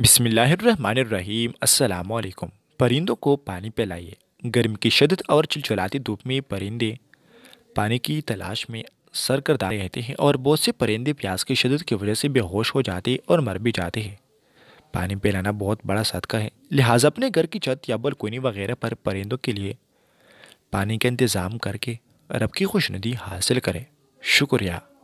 बिसमीम असलकुम परिंदों को पानी पिलाइए गर्म की शदत और चिलचलाती धूप में परिंदे पानी की तलाश में सर कर रहते हैं और बहुत से परिंदे प्यास की शदत की वजह से बेहोश हो जाते और मर भी जाते हैं पानी पिलाना बहुत बड़ा सदका है लिहाजा अपने घर की छत या बलकोनी वगैरह पर परिंदों के लिए पानी का इंतज़ाम करके रब की खुशनदी हासिल करें शुक्रिया